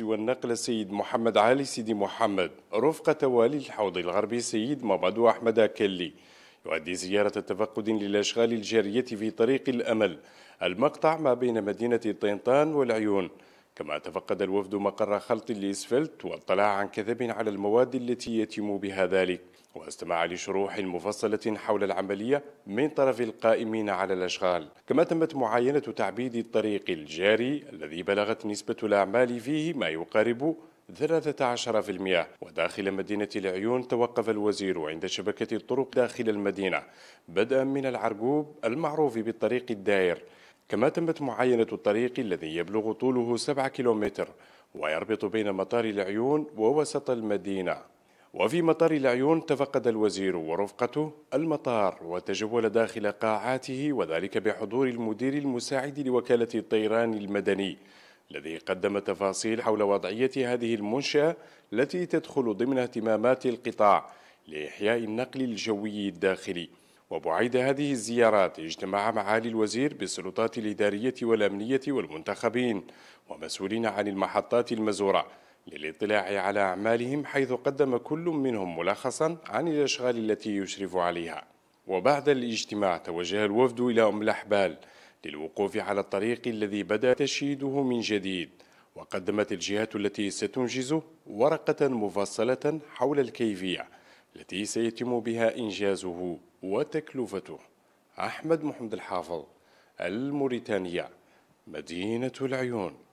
والنقل سيد محمد علي سيدي محمد رفقة والي الحوض الغربي سيد مبادو أحمد كلي يؤدي زيارة تفقد للأشغال الجارية في طريق الأمل المقطع ما بين مدينة طنطان والعيون كما تفقد الوفد مقر خلط لإسفلت واطلع عن كذب على المواد التي يتم بها ذلك واستمع لشروح مفصلة حول العملية من طرف القائمين على الأشغال كما تمت معاينة تعبيد الطريق الجاري الذي بلغت نسبة الأعمال فيه ما يقارب 13% وداخل مدينة العيون توقف الوزير عند شبكة الطرق داخل المدينة بدءا من العرقوب المعروف بالطريق الدائر كما تمت معاينة الطريق الذي يبلغ طوله 7 كيلومتر ويربط بين مطار العيون ووسط المدينة وفي مطار العيون تفقد الوزير ورفقته المطار وتجول داخل قاعاته وذلك بحضور المدير المساعد لوكالة الطيران المدني الذي قدم تفاصيل حول وضعية هذه المنشأة التي تدخل ضمن اهتمامات القطاع لإحياء النقل الجوي الداخلي وبعيد هذه الزيارات اجتمع معالي الوزير بالسلطات الإدارية والأمنية والمنتخبين ومسؤولين عن المحطات المزورة للاطلاع على أعمالهم حيث قدم كل منهم ملخصا عن الأشغال التي يشرف عليها وبعد الاجتماع توجه الوفد إلى أم الأحبال للوقوف على الطريق الذي بدأ تشييده من جديد وقدمت الجهات التي ستنجزه ورقة مفصلة حول الكيفية التي سيتم بها إنجازه وتكلفته أحمد محمد الحافظ الموريتانية مدينة العيون